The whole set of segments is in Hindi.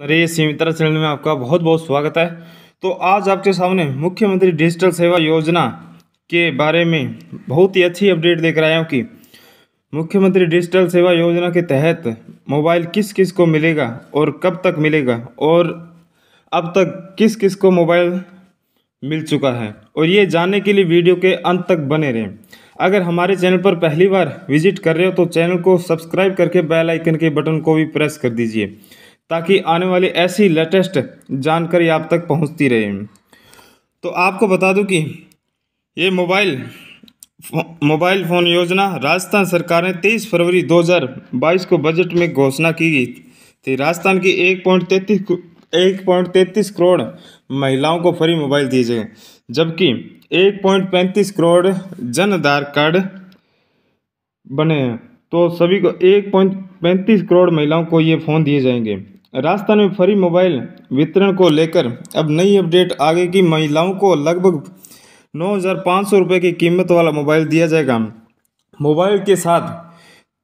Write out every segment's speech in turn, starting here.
नरेश मित्र चैनल में आपका बहुत बहुत स्वागत है तो आज आपके सामने मुख्यमंत्री डिजिटल सेवा योजना के बारे में बहुत ही अच्छी अपडेट देख रहे हूँ कि मुख्यमंत्री डिजिटल सेवा योजना के तहत मोबाइल किस किस को मिलेगा और कब तक मिलेगा और अब तक किस किस को मोबाइल मिल चुका है और ये जानने के लिए वीडियो के अंत तक बने रहें अगर हमारे चैनल पर पहली बार विजिट कर रहे हो तो चैनल को सब्सक्राइब करके बेल आइकन के बटन को भी प्रेस कर दीजिए ताकि आने वाली ऐसी लेटेस्ट जानकारी आप तक पहुंचती रहे तो आपको बता दूं कि ये मोबाइल मोबाइल फ़ोन योजना राजस्थान सरकार ने 23 फरवरी 2022 को बजट में घोषणा की गई थी राजस्थान की एक पॉइंट तैतीस एक पॉइंट तैंतीस करोड़ महिलाओं को फ्री मोबाइल दिए जाए जबकि एक पॉइंट पैंतीस करोड़ जन आधार कार्ड बने हैं तो सभी को एक पॉइंट पैंतीस करोड़ महिलाओं को ये फ़ोन दिए जाएंगे राजस्थान में फ्री मोबाइल वितरण को लेकर अब नई अपडेट आ गई कि महिलाओं को लगभग नौ हज़ार पाँच सौ रुपये की कीमत वाला मोबाइल दिया जाएगा मोबाइल के साथ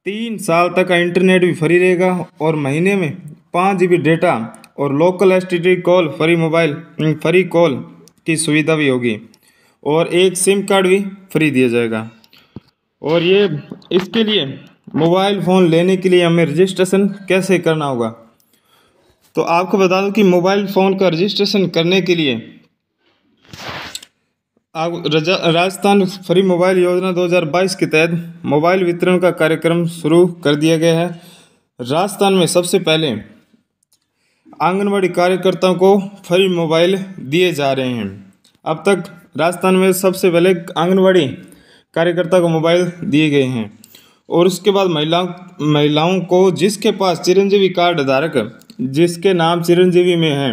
तीन साल तक का इंटरनेट भी फ्री रहेगा और महीने में पाँच जी डेटा और लोकल एस call free mobile free call की सुविधा भी होगी और एक सिम कार्ड भी फ्री दिया जाएगा और ये इसके लिए मोबाइल फ़ोन लेने के लिए हमें रजिस्ट्रेशन कैसे करना होगा तो आपको बता दूं कि मोबाइल फ़ोन का रजिस्ट्रेशन करने के लिए आप राजस्थान फ्री मोबाइल योजना 2022 के तहत मोबाइल वितरण का कार्यक्रम शुरू कर दिया गया है राजस्थान में सबसे पहले आंगनबाड़ी कार्यकर्ताओं को फ्री मोबाइल दिए जा रहे हैं अब तक राजस्थान में सबसे पहले आंगनबाड़ी कार्यकर्ता को मोबाइल दिए गए हैं और उसके बाद महिलाओं महिलाओं को जिसके पास चिरंजीवी कार्ड धारक जिसके नाम चिरंजीवी में हैं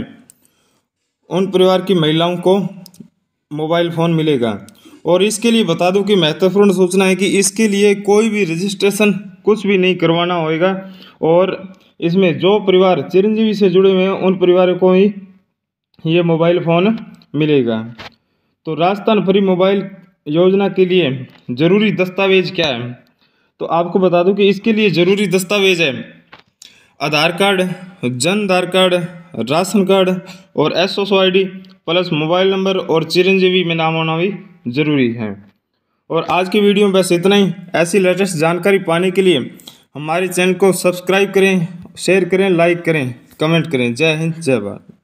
उन परिवार की महिलाओं को मोबाइल फ़ोन मिलेगा और इसके लिए बता दूं कि महत्वपूर्ण सूचना है कि इसके लिए कोई भी रजिस्ट्रेशन कुछ भी नहीं करवाना होगा और इसमें जो परिवार चिरंजीवी से जुड़े हुए हैं उन परिवारों को ही ये मोबाइल फ़ोन मिलेगा तो राजस्थान फ्री मोबाइल योजना के लिए ज़रूरी दस्तावेज़ क्या है तो आपको बता दूं कि इसके लिए ज़रूरी दस्तावेज़ है Aadhaar card Jan Aadhaar card ration card और S O I D plus mobile number और चिरंजीवी में नाम होना भी ज़रूरी है और आज की वीडियो में बस इतना ही ऐसी लेटेस्ट जानकारी पाने के लिए हमारे चैनल को सब्सक्राइब करें शेयर करें लाइक करें कमेंट करें जय हिंद जय भारत